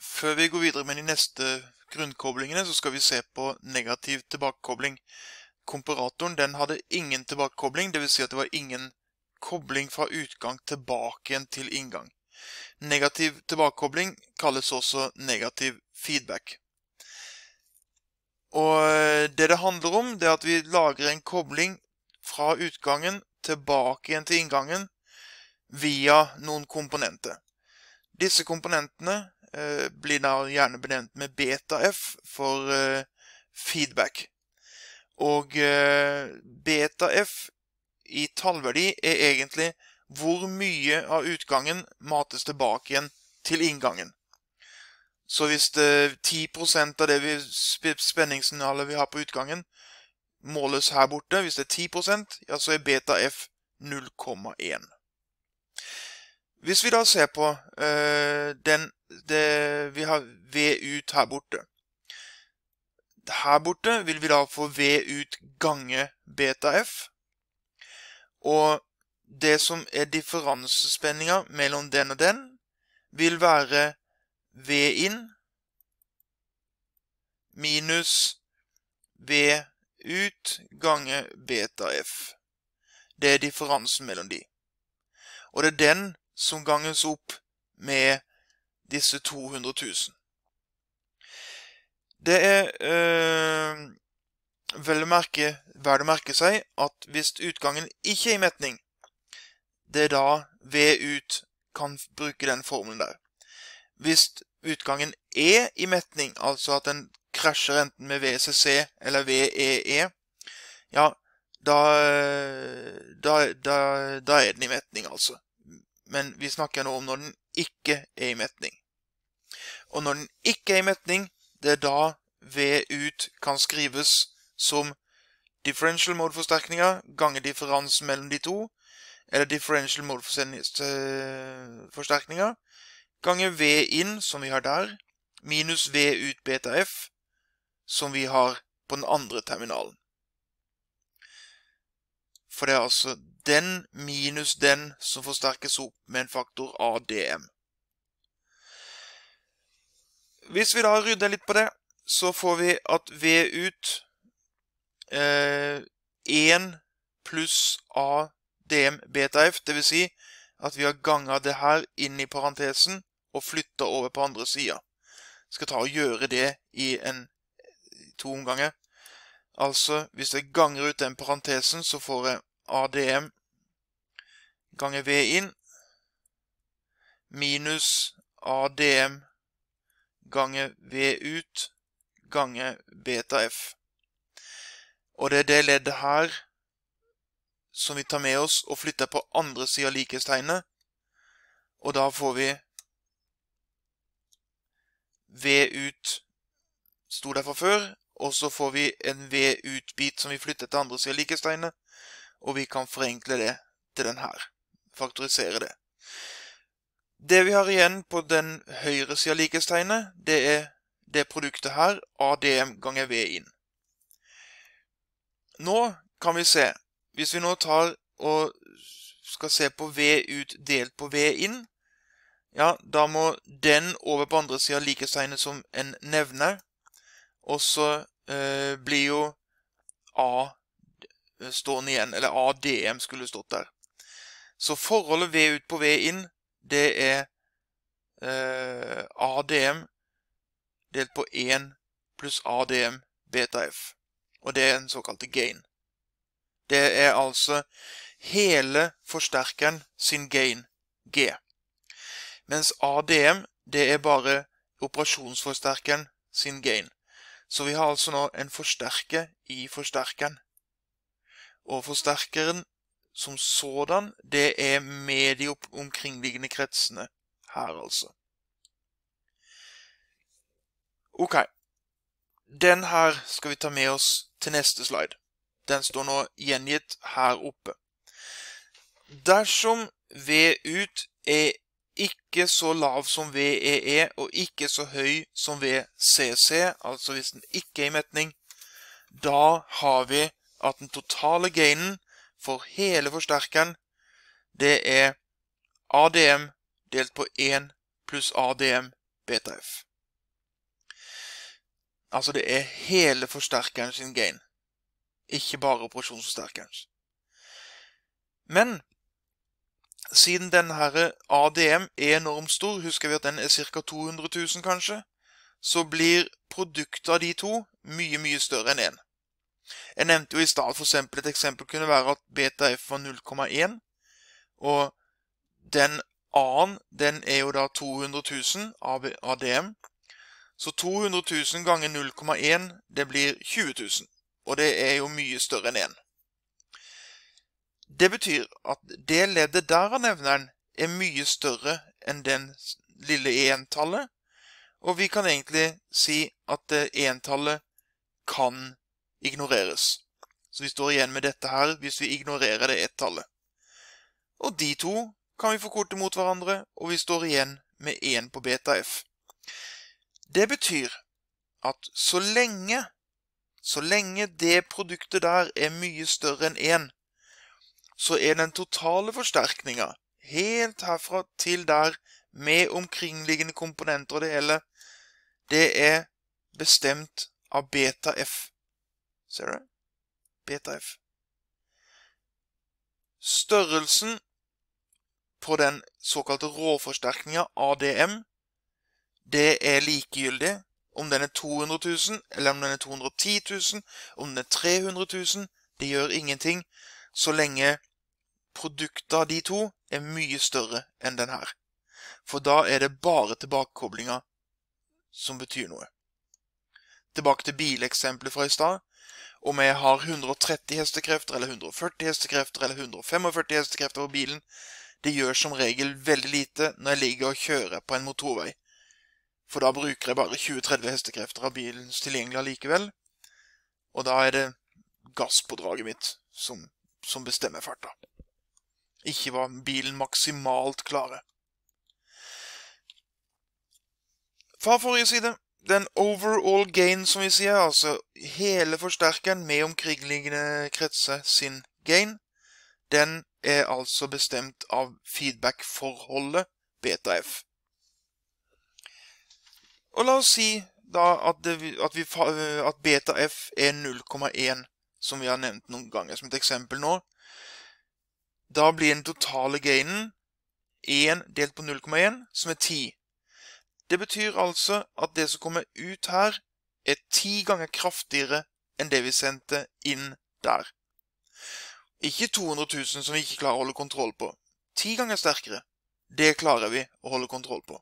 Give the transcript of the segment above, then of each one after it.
Før vi går videre med de neste grunnkoblingene, så skal vi se på negativ tilbakekobling. Komparatoren den hadde ingen tilbakekobling, dvs. Si at det var ingen kobling fra utgang tilbake igjen til inngang. Negativ tilbakekobling kalles også negativ feedback. Og eh, det det handler om, det er at vi lager en kobling fra utgangen tilbake igjen til inngangen via noen komponenter. Disse komponentene Eh, blir da gjerne benevnt med beta-F for eh, feedback. Og eh, beta-F i tallverdi er egentlig hvor mye av utgangen mates tilbake igjen til inngangen. Så hvis det 10 av det vi, spenningssignalet vi har på utgangen, måles her borte, hvis det er 10 ja, så er beta F 0,1. Hvis vi da ser på øh, den det, Vi har V ut her borte. Her borte vil vi da få V ut gange beta F. Og det som er differansespenninga mellom den og den, vil være V inn minus V ut gange beta F. Det er differansen mellom de. Og det er den som ganges opp med disse 200 000. Det er øh, eh, vel å merke, verdt å merke seg at hvis utgangen ikke er i metning, det er da V ut kan bruke den formelen der. Hvis utgangen er i metning, altså at den krasjer enten med VCC eller VEE, e, ja, da, eh, da, da, da er den i metning, altså men vi snakker nå om når den ikke er i metning. Og når den ikke er i metning, det er da v ut kan skrives som differential mode-forsterkninga ganger differansen mellom de to, eller differential mode-forsterkninga ganger V inn, som vi har der, minus V ut beta F, som vi har på den andre terminalen. For det er altså den minus den som forsterkes opp med en faktor ADM. Hvis vi da rydder litt på det, så får vi at V ut eh, 1 pluss ADM beta F, det vil Si at vi har ganget det her inn i parentesen og flyttet over på andre siden. Vi Skal ta og gjøre det i en, to omganger. Altså, hvis jeg ganger ut den parentesen, så får jeg ADM ganger V inn minus ADM ganger V ut ganger beta F. Og det er det leddet her som vi tar med oss og flytter på andre siden av likestegnet. Og da får vi V ut stod der fra før, og så får vi en V ut-bit som vi flytter til andre siden av likestegnet og vi kan forenkle det til den her. Faktorisere det. Det vi har igjen på den høyre siden likestegnet, det er det produktet her, ADM ganger V inn. Nå kan vi se, hvis vi nå tar og skal se på V ut delt på V inn, ja, da må den over på andre siden likestegnet som en nevner. Og så eh, blir jo A Eh, stående igjen, eller ADM skulle stått der. Så forholdet V ut på V inn, det er eh, ADM delt på 1 pluss ADM beta F. Og det er den såkalte gain. Det er altså hele forsterkeren sin gain, G. Mens ADM, det er bare operasjonsforsterkeren sin gain. Så vi har altså nå en forsterker i forsterkeren. Og forsterkeren som sådan, det er med de omkringliggende kretsene her, altså. Ok. Den her skal vi ta med oss til neste slide. Den står nå gjengitt her oppe. Dersom V ut er ikke så lav som VEE e, og ikke så høy som VCC, altså hvis den ikke er i metning, da har vi at den totale gainen for hele forsterkeren, det er ADM delt på 1 pluss ADM BTF. Altså det er hele forsterkeren sin gain, ikke bare operasjonsforsterkeren. Men siden denne her ADM er enormt stor, husker vi at den er ca. 200 000 kanskje, så blir produktet av de to mye, mye større enn én. En. Jeg nevnte jo i stad f.eks. et eksempel kunne være at beta f var 0,1. Og den a-en, den er jo da 200 000 av ADM. Så 200 000 ganger 0,1, det blir 20 000. Og det er jo mye større enn 1. Det betyr at det leddet der av nevneren er mye større enn den lille 1-tallet. Og vi kan egentlig si at 1-tallet eh, kan ignoreres. Så vi står igjen med dette her hvis vi ignorerer det ett-tallet. Og de to kan vi forkorte mot hverandre, og vi står igjen med 1 på beta f. Det betyr at så lenge så lenge det produktet der er mye større enn 1, så er den totale forsterkninga helt herfra til der med omkringliggende komponenter og det hele, det er bestemt av beta f. Ser du? BTF. Størrelsen på den såkalte råforsterkninga, ADM, det er likegyldig om den er 200 000, eller om den er 210 000, om den er 300 000, det gjør ingenting så lenge produktet av de to er mye større enn den her. For da er det bare tilbakekoblinga som betyr noe. Tilbake til bileksempelet fra i stad. Om jeg har 130 hestekrefter, eller 140 hestekrefter, eller 145 hestekrefter på bilen, det gjør som regel veldig lite når jeg ligger og kjører på en motorvei. For da bruker jeg bare 20-30 hestekrefter av bilens tilgjengelige likevel. Og da er det gasspådraget mitt som, som bestemmer farta. Ikke var bilen maksimalt klare. Fra forrige side den overall gain, som vi sier, altså hele forsterkeren med omkringliggende kretser sin gain, den er altså bestemt av feedback-forholdet beta f. Og la oss si da at, det, at, vi, at beta f er 0,1, som vi har nevnt noen ganger som et eksempel nå. Da blir den totale gainen 1 delt på 0,1, som er 10. Det betyr altså at det som kommer ut her, er ti ganger kraftigere enn det vi sendte inn der. Ikke 200 000 som vi ikke klarer å holde kontroll på. Ti ganger sterkere. Det klarer vi å holde kontroll på.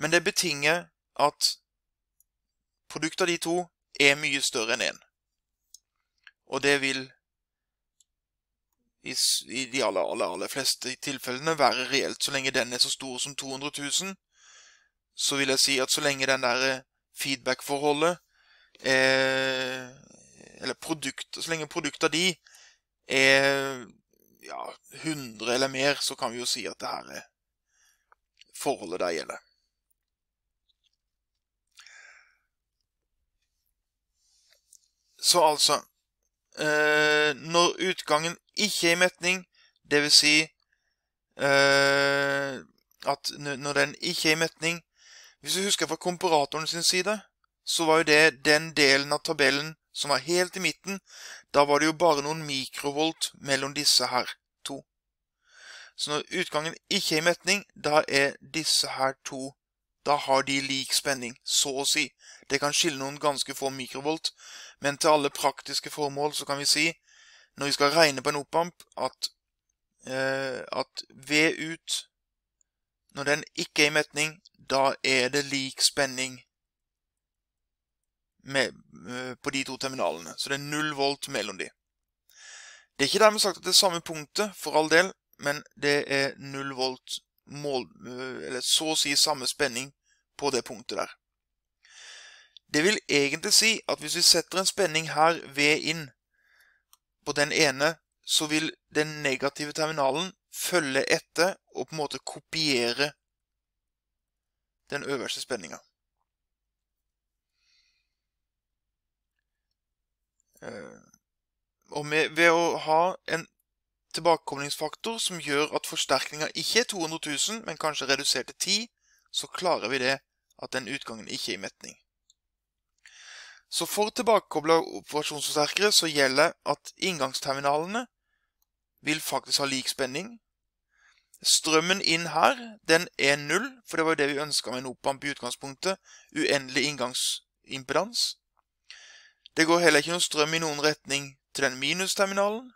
Men det betinger at produktet av de to er mye større enn én. En. Og det vil i, de aller, aller, aller fleste tilfellene være reelt så lenge den er så stor som 200 000, så vil jeg si at så lenge den der eh, feedback-forholdet eh, Eller produkt, så lenge produktene de er eh, ja, 100 eller mer, så kan vi jo si at det her er forholdet der gjelder. Så altså eh, Når utgangen ikke er i metning, dvs. Si, eh, at når den ikke er i metning, hvis du husker fra komparatoren sin side, så var jo det den delen av tabellen som var helt i midten. Da var det jo bare noen mikrovolt mellom disse her to. Så når utgangen ikke er i metning, da er disse her to Da har de lik spenning, så å si. Det kan skille noen ganske få mikrovolt, men til alle praktiske formål så kan vi si, når vi skal regne på en oppamp, at, eh, at V ut når den ikke er i metning, da er det lik spenning med, eh, på de to terminalene. Så det er null volt mellom de. Det er ikke dermed sagt at det er samme punktet, for all del, men det er null volt mål, eh, eller så å si samme spenning på det punktet der. Det vil egentlig si at hvis vi setter en spenning her ved inn på den ene, så vil den negative terminalen følge etter og på en måte kopiere den øverste spenninga. Eh, og med, ved å ha en tilbakekoblingsfaktor som gjør at forsterkninga ikke er 200 000, men kanskje redusert til 10 så klarer vi det at den utgangen ikke er i metning. Så for tilbakekobla operasjonsforsterkere så gjelder at inngangsterminalene vil faktisk ha lik spenning. Strømmen inn her, den er null, for det var jo det vi ønska med en opamp i utgangspunktet. Uendelig inngangsimpedans. Det går heller ikke noe strøm i noen retning til den minusterminalen,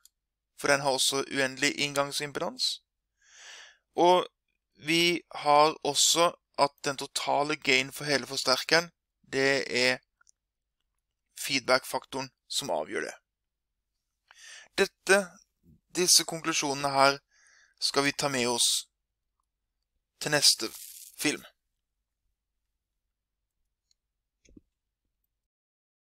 for den har også uendelig inngangsimpedans. Og vi har også at den totale gain for hele forsterkeren, det er feedback-faktoren som avgjør det. Dette disse konklusjonene her skal vi ta med oss til neste film.